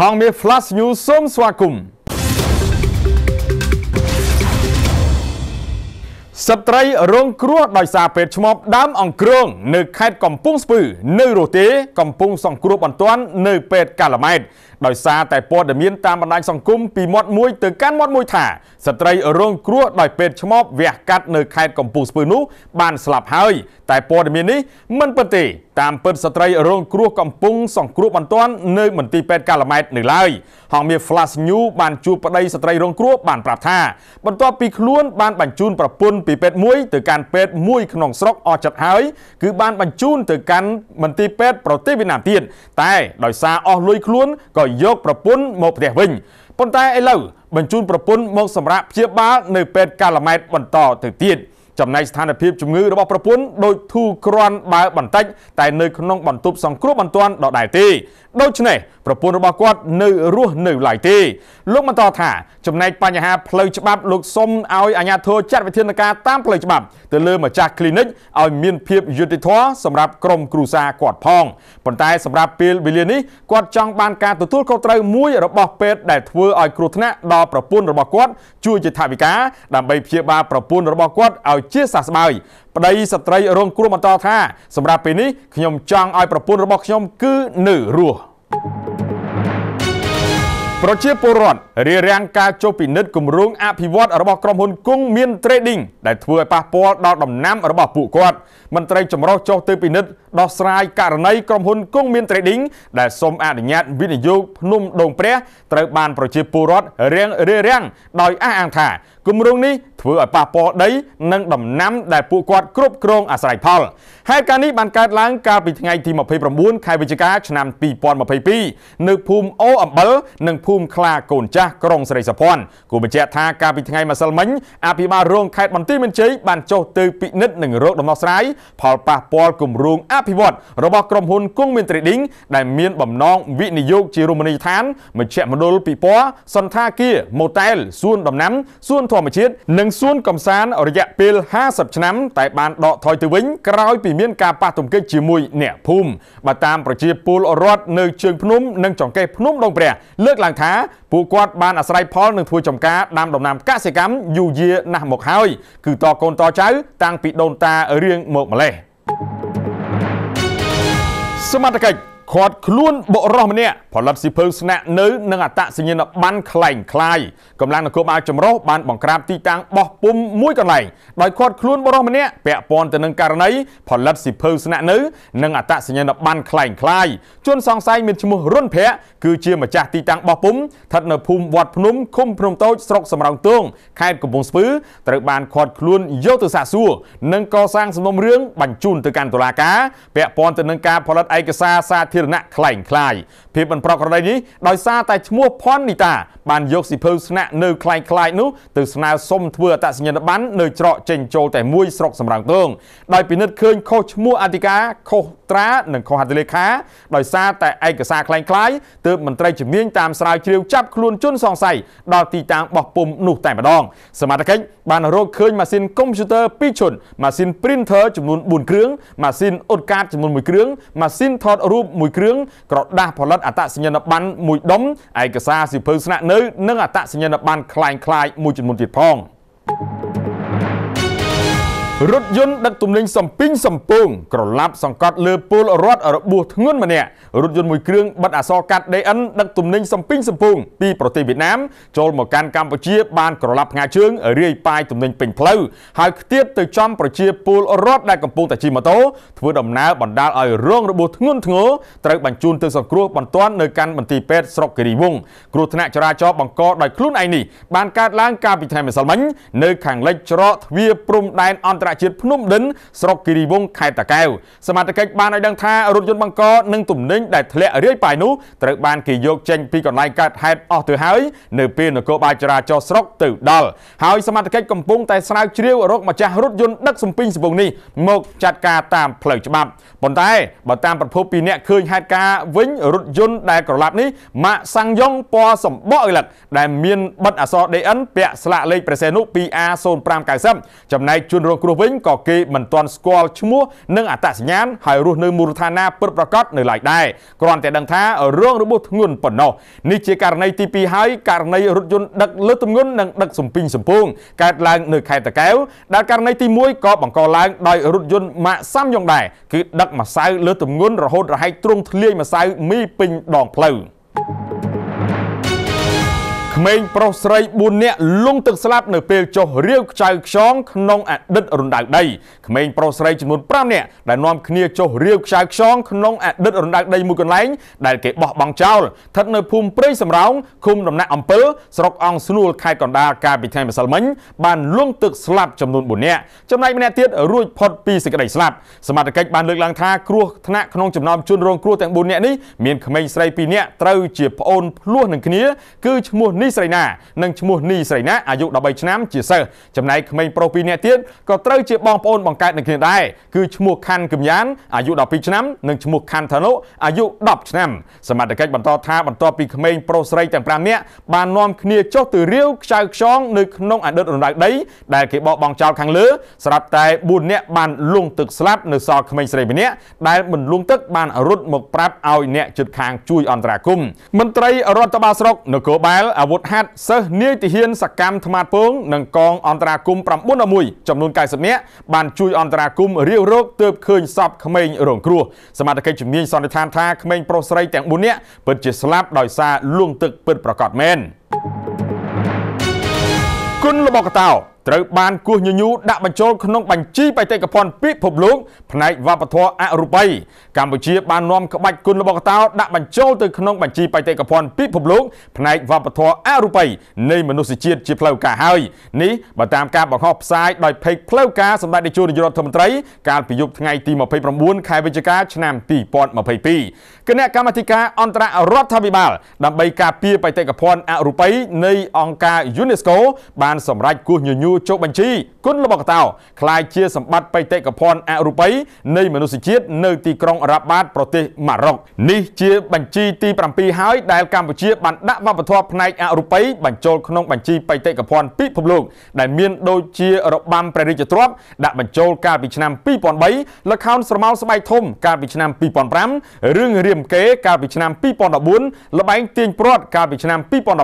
ហងមាស Flash News សូមស្វាគមន៍ស្ត្រីរងគ្រោះដោយសារពេទ្យឈ្មោះដើមអង្គ្រង នៅខេត្តកំពង់ស្ពឺ នៅរទេកំពុងសង្គ្រោះបន្ទាន់នៅពេទ្យកាឡាម៉ែត ដោយសារតែព័ត៌មានតាមបណ្ដាញសង្គមពីមាត់មួយទៅកាន់មាត់មួយថាស្ត្រីរងគ្រោះដោយពេទ្យឈ្មោះវះកាត់នៅខេត្តកំពង់ស្ពឺនោះបានស្លាប់ហើយតែព័ត៌មាននេះមិនពិតទេតាមពិតស្ត្រីរងគ្រោះកំពុងសង្គ្រោះបន្ទាន់នៅមន្ទីរពេទ្យកាឡាម៉ែតនៅឡើយហងមាស Flash News បានជួបប្តីស្ត្រីរងគ្រោះបានប្រាប់ថាបន្ទាប់ពីខ្លួនបានបញ្ជូនប្រពន្ធពីពេទ្យមួយទៅកាន់ពេទ្យមួយក្នុងស្រុកអស់ចិត្តហើយគឺបានបញ្ជូនទៅកាន់មន្ទីរពេទ្យប្រទេសវៀតណាមទៀតតែដោយសារអស់លុយខ្លួនក៏យកប្រពន្ធមកផ្ទះវិញប៉ុន្តែឥឡូវបញ្ជូនប្រពន្ធមកសម្រាប់ព្យាបាលនៅពេទ្យកាឡាម៉ែតបន្តទៅទៀត។ចំណែកស្ថានភាពជំងឺរបស់ប្រពន្ធដូចធូរក្រាន់បើបន្តិចតែនៅក្នុងបន្ទប់សង្គ្រោះបន្ទាន់ដដែលទេដូច្នេះប្រពន្ធរបស់គាត់នៅរស់នៅឡើយទេលោកបន្តថាចំណែកបញ្ហាផ្លូវច្បាប់លោកសុំឲ្យអាជ្ញាធរចាត់វិធានការតាមផ្លូវច្បាប់ទៅលើម្ចាស់ clinic ឲ្យមានភាពយុត្តិធម៌សម្រាប់ក្រុមគ្រួសារគាត់ផងប៉ុន្តែសម្រាប់ពេលវេលានេះគាត់ចង់បានការទទួលខុសត្រូវមួយរបស់ពេទ្យដែលធ្វើឲ្យ គ្រោះថ្នាក់ដល់ប្រពន្ធរបស់គាត់ជួយជាថវិកាដើម្បីព្យាបាលប្រពន្ធរបស់គាត់ឲ្យជាសះស្បើយប្តីស្ត្រីរងគ្រោះបន្តថា សម្រាប់ពេលនេះខ្ញុំចង់ឲ្យប្រពន្ធរបស់ខ្ញុំគឺនៅរស់ប្រជាពលរដ្ឋរារាំងការចុះពិនិត្យគម្រោងអភិវឌ្ឍរបស់ក្រុមហ៊ុនគង់មាន Trading ដែលធ្វើឲ្យប៉ះពាល់ដល់ដំណាំរបស់ពួកគាត់មន្ត្រីចម្រុះចុះទៅពិនិត្យដោះស្រាយករណីក្រុមហ៊ុនគង់មាន Trading ដែលសុំអនុញ្ញាត វិនិយោគភ្នំដងព្រះត្រូវបានប្រជាពលរដ្ឋរារាំងដោយអះអាងថាគម្រោងនេះធ្វើឲ្យប៉ះពាល់ដី និងដំណាំដែលពួកគាត់គ្រប់គ្រងអាស្រ័យផលហេតុការណ៍នេះបានកើតឡើងកាលពីថ្ងៃទី29ខែវិច្ឆិកាឆ្នាំ2022នៅភូមិអូអំបិលនិងភូមិខ្លាកូនចាស់ក្រុងស្រីសុភ័ណ្ឌគូបញ្ជាក់ថាកាលពីថ្ងៃម្សិលមិញអភិបាលរងខេត្តបន្ទាយមានជ័យបានចុះទៅពិនិត្យនិងរកដំណោះស្រាយផលប៉ះពាល់គម្រោងអភិវឌ្ឍរបស់ក្រុមហ៊ុនគង់មាន Trading ដែលមានបំណងវិនិយោគជារមណីយដ្ឋានមជ្ឈមណ្ឌលពិព័រណ៍សន្តាគារម៉ូតែល សួនដំណាំសួនធធម្មជាតិនិងសួនកំសាន្តរយៈពេល50ឆ្នាំតែបានដកថយទៅវិញក្រោយ ពីមានការប៉ះទង្គិចជាមួយអ្នកភូមិបើតាមប្រជាពលរដ្ឋនៅជើងភ្នំនិងចង្កេះភ្នំដងព្រះលើកឡើងថា ពួកគាត់ បានអាស្រ័យផលនឹងធ្វើចំការដាំដំណាំកសិកម្មយូរយារណាស់មកហើយគឺតកូនតចៅតាំងពីដូនតារៀងមកម្លេះសមត្ថកិច្ចគាត់ខ្លួនបុរសម្នាក់ផលិតសិភើស្នាក់នៅនឹងអតសញ្ញាណប័ណ្ណខ្លែងខ្លាយកម្លាំងនគរបាលចម្រុះបានបង្ក្រាបទីតាំងបោះពុំមួយកន្លែងដោយគាត់ខ្លួនបុរសម្នាក់ពាក់ព័ន្ធទៅនឹងករណីផលិតសិភើស្នាក់នៅនឹងអតសញ្ញាណប័ណ្ណខ្លែងខ្លាយជនសង្ស័យមានឈ្មោះរុនភ័ក្រគឺជាម្ចាស់ទីតាំងបោះពុំស្ថិតនៅភូមិវត្តភ្នំឃុំភ្នំតូចស្រុកសំរោងទងខេត្តកំពង់ស្ពឺត្រូវបានគាត់ខ្លួនយកទៅសាកសួរនិងកសាងសំណុំរឿងបញ្ជូនទៅកាន់តុលាការពាក់ព័ន្ធទៅនឹងការផលិតឯកសារសាធារណៈคล้ายคล้ายភាពមិនប្រក្រតីនេះដោយសារតែឈ្មោះផននីតាបានយកសិភៅស្នាក់នៅคล้ายคล้ายនោះទៅស្នើសុំធ្វើអត្តសញ្ញាណប័ណ្ណនៅច្រកចេញចូលតែមួយស្រុកសំរោងទងដោយពិនិត្យឃើញខុសឈ្មោះអធិការខុសត្រានិងខុសហត្ថលេខា ដោយសារតែឯកសារคล้ายคล้ายទើបមន្ត្រីជំនាញតាមស្រាវជ្រាវចាប់ខ្លួនជនសង្ស័យដល់ទីតាំងបោះពុំនោះតែម្ដង សមត្ថកិច្ចបានរកឃើញម៉ាស៊ីនកុំព្យូទ័រ2ชุดម៉ាស៊ីន printer ចំនួន4គ្រឿងម៉ាស៊ីនអ៊ុតកាតចំនួន1គ្រឿងម៉ាស៊ីនថតរូបមួយគ្រឿងក្រដាស់ផលិតអត្តសញ្ញាណប័ណ្ណមួយដុំឯកសារសិភើស្នាក់នៅនិងអត្តសញ្ញាណប័ណ្ណคล้ายៗមួយចំនួនទៀតផង thank you រថយន្តដឹកទំនិញសំពីងសំពងក្រឡាប់សង្កត់លើពលរដ្ឋរបួសធ្ងន់ម្នាក់រថយន្តមួយគ្រឿងបិទអក្សរកាត់ DN ដឹកទំនិញសំពីងសំពងពីប្រទេសវៀតណាមចូលមកកាន់កម្ពុជា បានក្រឡាប់ផ្ងាជើងរាយប៉ាយទំនិញពេញផ្លូវហើយខ្ទាតទៅចំប្រជាពលរដ្ឋដែលកំពុងតែជិះម៉ូតូធ្វើដំណើរបណ្ដាលឲ្យរងរបួសធ្ងន់ធ្ងរត្រូវបញ្ជូនទៅសង្គ្រោះបន្ទាន់នៅកាន់មន្ទីរពេទ្យស្រុកគិរីវង្សគ្រោះថ្នាក់ចរាចរណ៍បង្កដោយខ្លួនឯងនេះបានកើតឡើងកាលពីថ្ងៃម្សិលមិញនៅខាងលិចច្រកទ្វារព្រំដែនអន្តរការជាតិភ្នំដិនស្រុកគិរីវង្សខេត្តតាកែវសមាជិកបានឲ្យដឹងថារថយន្តបង្កនិងទំនិញដែលធ្លាក់រាយប៉ាយនោះត្រូវបានគេយកចេញពីកន្លែងកើតហេតុអស់ទៅហើយនៅពេលនគរបាលចរាចរណ៍ស្រុកទៅដល់ហើយសមាជិកកំពុងតែស្រាវជ្រាវរកម្ចាស់រថយន្តដឹកសំពីងសំពងនេះមកចាត់ការតាមផ្លូវច្បាប់ប៉ុន្តែបើតាមប្រភពពីអ្នកឃើញហេតុការណ៍វិញរថយន្តដែលក្រឡាប់នេះម៉ាក់សាំងយ៉ុងពណ៌សម្បកឥឡឹកដែលមានបិទអក្សរ DN ពាក់ស្លាកលេខប្រសិទ្ធនុ 2A0590 ចំណែកជនរងគ្រោះស់វិញក៏គេមិនទាន់ស្គាល់ឈ្មោះនិងអត្តសញ្ញាណហើយរស់នៅមូលដ្ឋានណាពិតប្រាកដនៅឡើយដែរគ្រាន់តែដឹងថារងរបួសធ្ងន់ប៉ុណ្ណោះនេះជាករណីទី2ហើយករណីរថយន្តដឹកលើទំងន់និង ដឹកសំពីងសំពងកើតឡើង នៅខេត្តតាកែវដែលករណីទី1ក៏បង្កឡើងដោយរថយន្តម៉ាកសាំយ៉ុងដែរគឺដឹកម្សៅលើទំងន់រហូតរហែកទ្រង់ធ្លាយម្សៅមីពេញដងផ្លូវ thank you ក្មេងប្រុសស្រី4នាក់លង់ទឹកស្លាប់នៅពេលចុះរាវខ្ចៅខ្យងក្នុងអតីតរណ្ដៅដីក្មេងប្រុសស្រីចំនួន5នាក់ដែលនាំគ្នាចុះរាវខ្ចៅខ្យងក្នុងអតីតរណ្ដៅដីមួយកន្លែងដែលគេបោះបង់ចោលស្ថិតនៅភូមិព្រៃសំរោងឃុំដំណាក់អំពិលស្រុកអង្គស្នួលខេត្តកណ្ដាលកាលពីថ្ងៃម្សិលមិញបានលង់ទឹកស្លាប់ចំនួន4នាក់ចំណែកម្នាក់ទៀតរួចផុតពីសេចក្តីស្លាប់សមាជិកបានលើកឡើងថាគ្រោះថ្នាក់ក្នុងចំណោមជនរងគ្រោះទាំង4នាក់នេះមានក្មេងស្រី2នាក់ត្រូវជាប្អូនភ្លោះនឹងគ្នាគឺឈ្មោះនីស្រីណានិងឈ្មោះនីស្រីណាអាយុ13ឆ្នាំជាសិស្សចំណែកក្មេងប្រុស2នាក់ទៀតក៏ត្រូវជាបងប្អូនបង្កើតនឹងគ្នាដែរគឺឈ្មោះខាន់កឹមយ៉ាងអាយុ12ឆ្នាំ និងឈ្មោះខាន់ថានុអាយុ10ឆ្នាំសមត្ថកិច្ចបន្តថាបន្ទាប់ពីក្មេងប្រុសស្រីទាំង5នាក់បាននាំគ្នាចុះទៅរាវខ្ចៅខ្យងនៅក្នុងអតីតរំដៅដីដែលគេបកបង់ចោលខាងលើស្រាប់តែ4នាក់បានលង់ទឹកស្លាប់នៅសល់ក្មេងស្រីម្នាក់ដែលមិនលង់ទឹកបានរត់មកប្រាប់ឲ្យអ្នកជិតខាងជួយអន្តរាគមន៍មន្ត្រីរដ្ឋបាលស្រុកនគរបាលអាវវុធហត្ថសិស្សនាយទាហានសកម្មថ្មាតពងនិងកងអន្តរាគម911ចំនួន90នាក់បានជួយអន្តរាគមរាវរកទើបឃើញសពក្មេងរងគ្រោះសមាជិកជំនាញសន្និដ្ឋានថាក្មេងប្រុសស្រីទាំង4នាក់ពិតជាស្លាប់ដោយសារលួងទឹកពិតប្រាកដមែនគុណលបកតោត្រូវបានគោះញញូដាក់បញ្ចូលក្នុងបញ្ជីបេតិកភណ្ឌពិភពលោកផ្នែកវប្បធម៌អរូបីកម្ពុជាបាននាំក្បាច់គុណរបស់កតោដាក់បញ្ចូលទៅក្នុងបញ្ជីបេតិកភណ្ឌពិភពលោកផ្នែកវប្បធម៌អរូបីនៃមនុស្សជាតិជាផ្លូវការហើយនេះបើតាមការបង្ហោះផ្សាយដោយ Page ផ្លូវការសម្ដេចនាយករដ្ឋរដ្ឋមន្ត្រីកាលពីយប់ថ្ងៃទី29ខែវិច្ឆិកាឆ្នាំ2022គណៈកម្មាធិការអន្តររដ្ឋាភិបាលដើម្បីការពារបេតិកភណ្ឌអរូបីនៃអង្គការ UNESCO បានសម្រេចគោះញញូចុះបញ្ជីគុណរបស់កតោក្លាយជាសម្បត្តិបេតិកភណ្ឌអរូបីនៃមនុស្សជាតិនៅទីក្រុងរ៉ាបាតប្រទេសម៉ារ៉ុកនេះជាបញ្ជីទី7ហើយដែលកម្ពុជាបានដាក់វប្បធម៌ផ្នែកអរូបីបញ្ចូលក្នុងបញ្ជីបេតិកភណ្ឌពិភពលោកដែលមានដូចជារបាំព្រះរាជទ្រព្យដាក់បញ្ចូលកាលពីឆ្នាំ2003ល្ខោនស្រមោលស្បែកធំកាលពីឆ្នាំ2005រឿងរាមកេរ្តិ៍កាលពីឆ្នាំ2014ល្បែងទាញព្រាត់កាលពីឆ្នាំ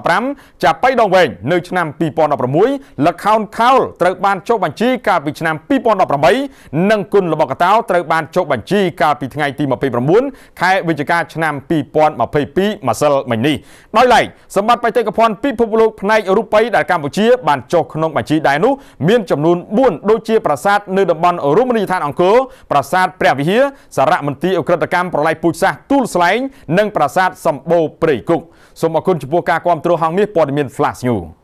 2015ចាប៉ៃដងវែងនៅឆ្នាំ2016ល្ខោនខខោលត្រូវបានចុះបញ្ជីកាលពីឆ្នាំ2018និងគុណរបស់កតោត្រូវបានចុះបញ្ជីកាលពីថ្ងៃទី29ខែវិច្ឆិកាឆ្នាំ2022ម្សិលមិញនេះដោយឡែកសម្បត្តិបេតិកភណ្ឌពិភពលោកផ្នែករូបិយដែលកម្ពុជាបានចុះក្នុងបញ្ជីដែរនោះមានចំនួន4ដូចជាប្រាសាទនៅតំបន់រមណីយដ្ឋានអង្គរប្រាសាទព្រះវិហារសារមន្ទីរអ ுக ្រិតកម្មប្រឡាយពូជសាសទូលស្លែងនិងប្រាសាទសម្បូរព្រៃគុកសូមអរគុណចំពោះការគាំទ្រហងមាសព័ត៌មាន Flash News